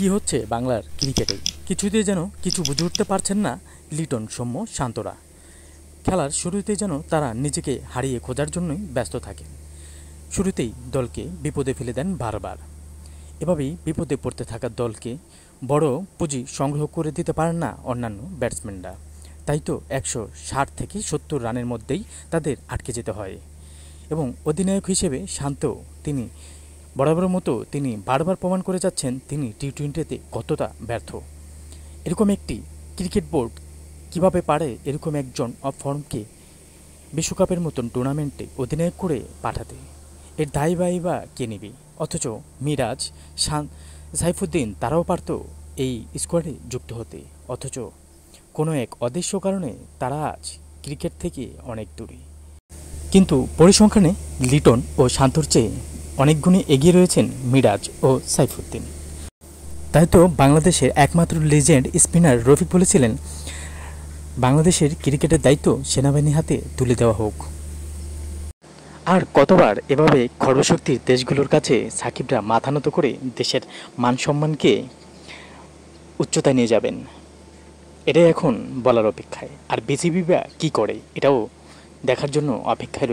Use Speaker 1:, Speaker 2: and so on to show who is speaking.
Speaker 1: কি হচ্ছে বাংলার ক্রিকেটে কিছুতেই যেন কিছু বুঝে উঠতে পারছেন না লিটন সৌম্য শান্তরা খেলার শুরুতে যেন তারা নিজেকে হারিয়ে খোঁজার জন্যই ব্যস্ত থাকে শুরুতেই দলকে বিপদে ফেলে দেন বারবার এভাবেই বিপদে পড়তে থাকা দলকে বড় পুঁজি সংগ্রহ করে দিতে পারেন না অন্যান্য ব্যাটসম্যানরা তাই তো একশো ষাট থেকে সত্তর রানের মধ্যেই তাদের আটকে যেতে হয় এবং অধিনায়ক হিসেবে শান্ত তিনি বরাবরের মতো তিনি বারবার প্রমাণ করে যাচ্ছেন তিনি টি টোয়েন্টিতে কতটা ব্যর্থ এরকম একটি ক্রিকেট বোর্ড কিভাবে পারে এরকম একজন অফ ফর্মকে বিশ্বকাপের মতন টুর্নামেন্টে অধিনায়ক করে পাঠাতে এর দায় বাই বা কে নেবে অথচ মিরাজ শান সাইফুদ্দিন তারাও পারত এই স্কোয়াডে যুক্ত হতে অথচ কোনো এক অদৃশ্য কারণে তারা আজ ক্রিকেট থেকে অনেক দূরে কিন্তু পরিসংখ্যানে লিটন ও শান্তর চেয়ে অনেক গুণে এগিয়ে রয়েছেন মিরাজ ও সাইফুদ্দিন তাই তো বাংলাদেশের একমাত্র লেজেন্ড স্পিনার রফিক বলেছিলেন বাংলাদেশের ক্রিকেটের দায়িত্ব সেনাবাহিনীর হাতে তুলে দেওয়া হোক আর কতবার এভাবে খর্বশক্তির দেশগুলোর কাছে সাকিবরা মাথা নত করে দেশের মান সম্মানকে উচ্চতায় নিয়ে যাবেন এটাই এখন বলার অপেক্ষায় আর বিসিবি বা কী করে এটাও দেখার জন্য অপেক্ষায়